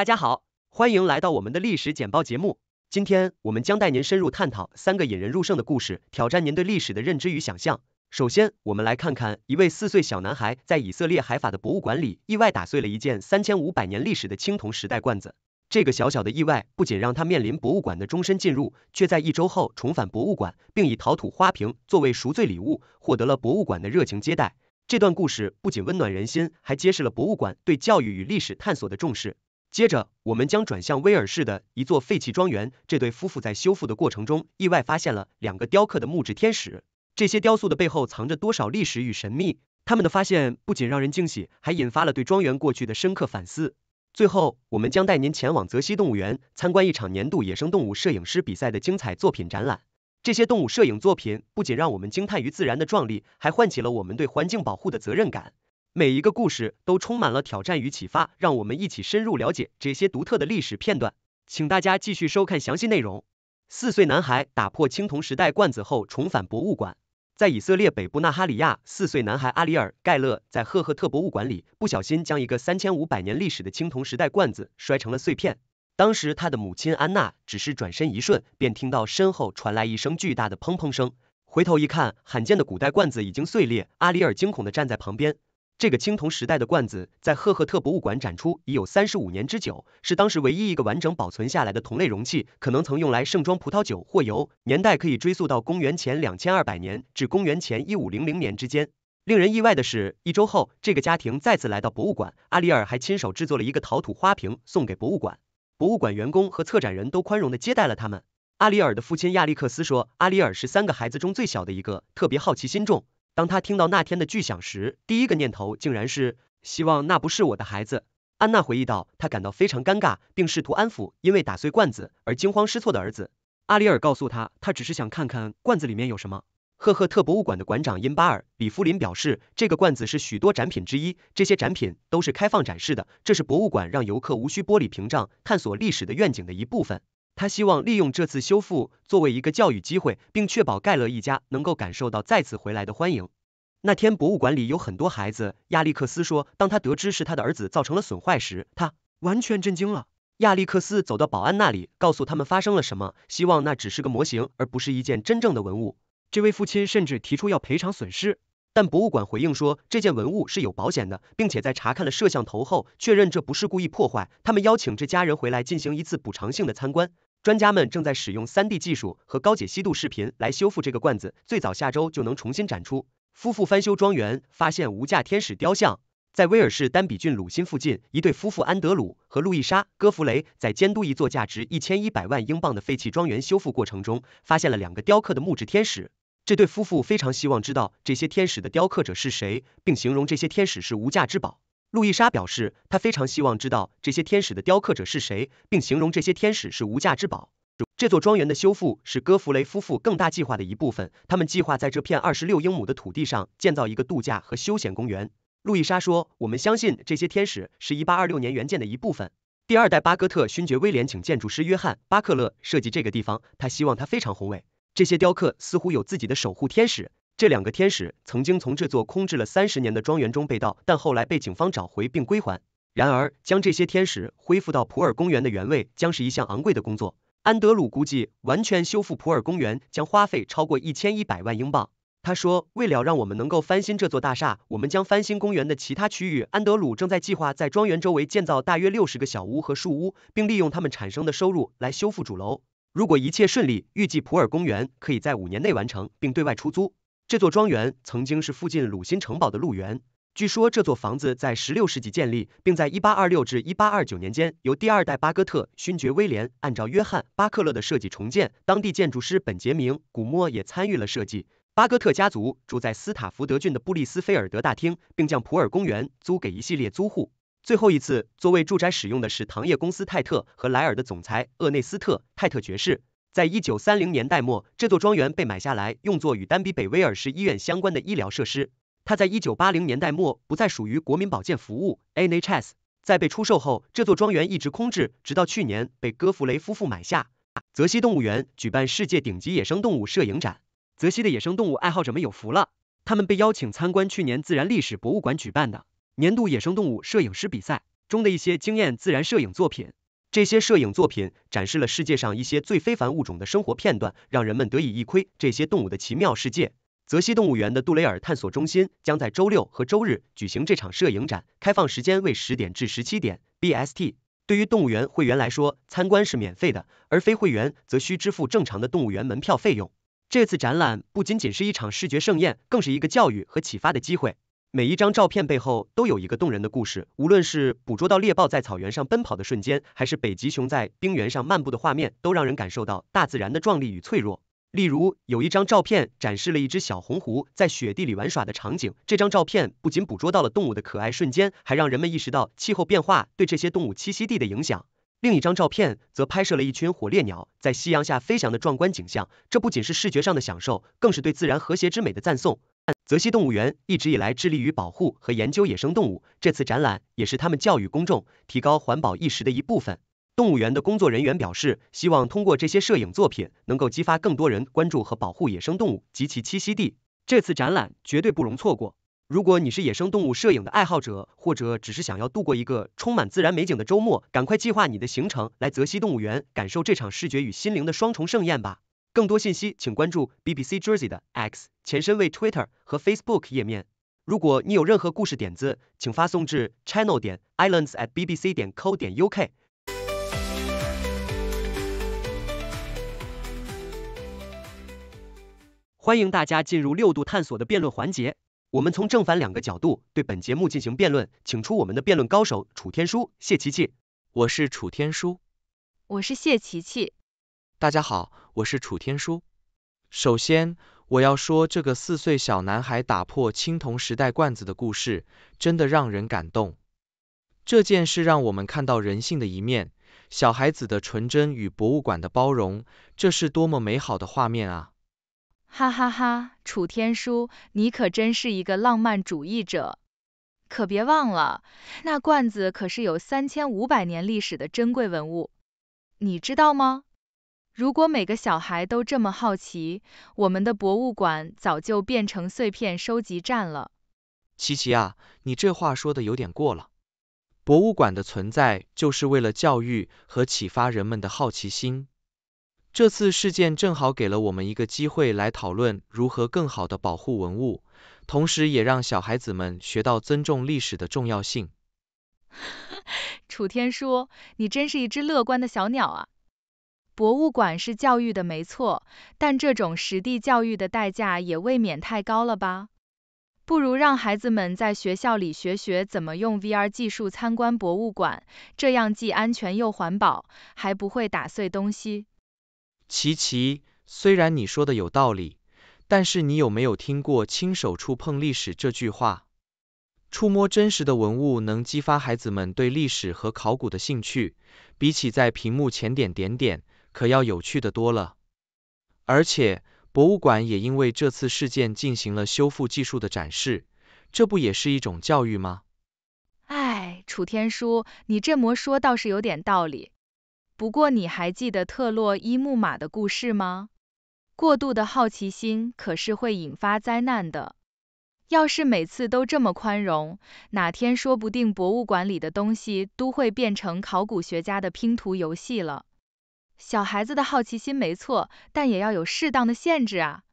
大家好，欢迎来到我们的历史简报节目。今天我们将带您深入探讨三个引人入胜的故事，挑战您对历史的认知与想象。首先，我们来看看一位四岁小男孩在以色列海法的博物馆里意外打碎了一件三千五百年历史的青铜时代罐子。这个小小的意外不仅让他面临博物馆的终身禁入，却在一周后重返博物馆，并以陶土花瓶作为赎罪礼物，获得了博物馆的热情接待。这段故事不仅温暖人心，还揭示了博物馆对教育与历史探索的重视。接着，我们将转向威尔士的一座废弃庄园。这对夫妇在修复的过程中，意外发现了两个雕刻的木质天使。这些雕塑的背后藏着多少历史与神秘？他们的发现不仅让人惊喜，还引发了对庄园过去的深刻反思。最后，我们将带您前往泽西动物园，参观一场年度野生动物摄影师比赛的精彩作品展览。这些动物摄影作品不仅让我们惊叹于自然的壮丽，还唤起了我们对环境保护的责任感。每一个故事都充满了挑战与启发，让我们一起深入了解这些独特的历史片段。请大家继续收看详细内容。四岁男孩打破青铜时代罐子后重返博物馆，在以色列北部纳哈里亚，四岁男孩阿里尔盖勒在赫赫特博物馆里不小心将一个三千五百年历史的青铜时代罐子摔成了碎片。当时他的母亲安娜只是转身一瞬，便听到身后传来一声巨大的砰砰声，回头一看，罕见的古代罐子已经碎裂，阿里尔惊恐的站在旁边。这个青铜时代的罐子在赫赫特博物馆展出已有三十五年之久，是当时唯一一个完整保存下来的同类容器，可能曾用来盛装葡萄酒或油。年代可以追溯到公元前两千二百年至公元前一五零零年之间。令人意外的是，一周后，这个家庭再次来到博物馆，阿里尔还亲手制作了一个陶土花瓶送给博物馆。博物馆员工和策展人都宽容地接待了他们。阿里尔的父亲亚历克斯说，阿里尔是三个孩子中最小的一个，特别好奇心重。当他听到那天的巨响时，第一个念头竟然是希望那不是我的孩子。安娜回忆道，她感到非常尴尬，并试图安抚因为打碎罐子而惊慌失措的儿子。阿里尔告诉她，他只是想看看罐子里面有什么。赫赫特博物馆的馆长因巴尔·里夫林表示，这个罐子是许多展品之一，这些展品都是开放展示的。这是博物馆让游客无需玻璃屏障探索历史的愿景的一部分。他希望利用这次修复作为一个教育机会，并确保盖勒一家能够感受到再次回来的欢迎。那天博物馆里有很多孩子。亚历克斯说，当他得知是他的儿子造成了损坏时，他完全震惊了。亚历克斯走到保安那里，告诉他们发生了什么，希望那只是个模型，而不是一件真正的文物。这位父亲甚至提出要赔偿损失，但博物馆回应说这件文物是有保险的，并且在查看了摄像头后确认这不是故意破坏。他们邀请这家人回来进行一次补偿性的参观。专家们正在使用 3D 技术和高解析度视频来修复这个罐子，最早下周就能重新展出。夫妇翻修庄园，发现无价天使雕像。在威尔士丹比郡鲁辛附近，一对夫妇安德鲁和路易莎·戈弗雷在监督一座价值一千一百万英镑的废弃庄园修复过程中，发现了两个雕刻的木质天使。这对夫妇非常希望知道这些天使的雕刻者是谁，并形容这些天使是无价之宝。路易莎表示，她非常希望知道这些天使的雕刻者是谁，并形容这些天使是无价之宝。这座庄园的修复是戈弗雷夫妇更大计划的一部分。他们计划在这片二十六英亩的土地上建造一个度假和休闲公园。路易莎说：“我们相信这些天使是一八二六年原建的一部分。第二代巴哥特勋爵威廉请建筑师约翰·巴克勒设计这个地方，他希望它非常宏伟。这些雕刻似乎有自己的守护天使。”这两个天使曾经从这座空置了三十年的庄园中被盗，但后来被警方找回并归还。然而，将这些天使恢复到普洱公园的原位将是一项昂贵的工作。安德鲁估计，完全修复普洱公园将花费超过一千一百万英镑。他说：“为了让我们能够翻新这座大厦，我们将翻新公园的其他区域。”安德鲁正在计划在庄园周围建造大约六十个小屋和树屋，并利用他们产生的收入来修复主楼。如果一切顺利，预计普洱公园可以在五年内完成并对外出租。这座庄园曾经是附近鲁新城堡的鹿园。据说这座房子在十六世纪建立，并在1826至1829年间由第二代巴哥特勋爵威廉按照约翰·巴克勒的设计重建。当地建筑师本杰明·古默也参与了设计。巴哥特家族住在斯塔福德郡的布利斯菲尔德大厅，并将普尔公园租给一系列租户。最后一次作为住宅使用的是糖业公司泰特和莱尔的总裁厄内斯特·泰特爵士。在一九三零年代末，这座庄园被买下来，用作与丹比北威尔士医院相关的医疗设施。它在一九八零年代末不再属于国民保健服务 （NHS）。在被出售后，这座庄园一直空置，直到去年被戈弗雷夫妇买下。泽西动物园举办世界顶级野生动物摄影展，泽西的野生动物爱好者们有福了，他们被邀请参观去年自然历史博物馆举办的年度野生动物摄影师比赛中的一些惊艳自然摄影作品。这些摄影作品展示了世界上一些最非凡物种的生活片段，让人们得以一窥这些动物的奇妙世界。泽西动物园的杜雷尔探索中心将在周六和周日举行这场摄影展，开放时间为十点至十七点 BST。对于动物园会员来说，参观是免费的；而非会员则需支付正常的动物园门票费用。这次展览不仅仅是一场视觉盛宴，更是一个教育和启发的机会。每一张照片背后都有一个动人的故事，无论是捕捉到猎豹在草原上奔跑的瞬间，还是北极熊在冰原上漫步的画面，都让人感受到大自然的壮丽与脆弱。例如，有一张照片展示了一只小红狐在雪地里玩耍的场景，这张照片不仅捕捉到了动物的可爱瞬间，还让人们意识到气候变化对这些动物栖息地的影响。另一张照片则拍摄了一群火烈鸟在夕阳下飞翔的壮观景象，这不仅是视觉上的享受，更是对自然和谐之美的赞颂。泽西动物园一直以来致力于保护和研究野生动物，这次展览也是他们教育公众、提高环保意识的一部分。动物园的工作人员表示，希望通过这些摄影作品，能够激发更多人关注和保护野生动物及其栖息地。这次展览绝对不容错过。如果你是野生动物摄影的爱好者，或者只是想要度过一个充满自然美景的周末，赶快计划你的行程，来泽西动物园感受这场视觉与心灵的双重盛宴吧！更多信息，请关注 BBC Jersey 的 X，前身为 Twitter 和 Facebook 页面。如果你有任何故事点子，请发送至 channel. 点 islands at bbc. 点 co. uk。欢迎大家进入六度探索的辩论环节，我们从正反两个角度对本节目进行辩论，请出我们的辩论高手楚天舒、谢琪琪。我是楚天舒，我是谢琪琪，大家好。我是楚天舒，首先我要说这个四岁小男孩打破青铜时代罐子的故事真的让人感动。这件事让我们看到人性的一面，小孩子的纯真与博物馆的包容，这是多么美好的画面啊！哈哈哈，楚天舒，你可真是一个浪漫主义者，可别忘了，那罐子可是有三千五百年历史的珍贵文物，你知道吗？如果每个小孩都这么好奇，我们的博物馆早就变成碎片收集站了。琪琪啊，你这话说的有点过了。博物馆的存在就是为了教育和启发人们的好奇心。这次事件正好给了我们一个机会来讨论如何更好的保护文物，同时也让小孩子们学到尊重历史的重要性。楚天舒，你真是一只乐观的小鸟啊！博物馆是教育的没错，但这种实地教育的代价也未免太高了吧？不如让孩子们在学校里学学怎么用 VR 技术参观博物馆，这样既安全又环保，还不会打碎东西。琪琪，虽然你说的有道理，但是你有没有听过“亲手触碰历史”这句话？触摸真实的文物能激发孩子们对历史和考古的兴趣，比起在屏幕前点点点。可要有趣的多了，而且博物馆也因为这次事件进行了修复技术的展示，这不也是一种教育吗？哎，楚天舒，你这么说倒是有点道理。不过你还记得特洛伊木马的故事吗？过度的好奇心可是会引发灾难的。要是每次都这么宽容，哪天说不定博物馆里的东西都会变成考古学家的拼图游戏了。小孩子的好奇心没错，但也要有适当的限制啊。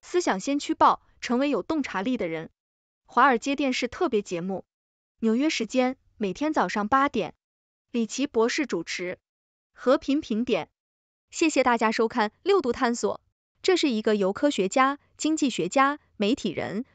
思想先驱报，成为有洞察力的人。华尔街电视特别节目，纽约时间每天早上八点，李奇博士主持。和平评点。谢谢大家收看六度探索。这是一个由科学家、经济学家、媒体人。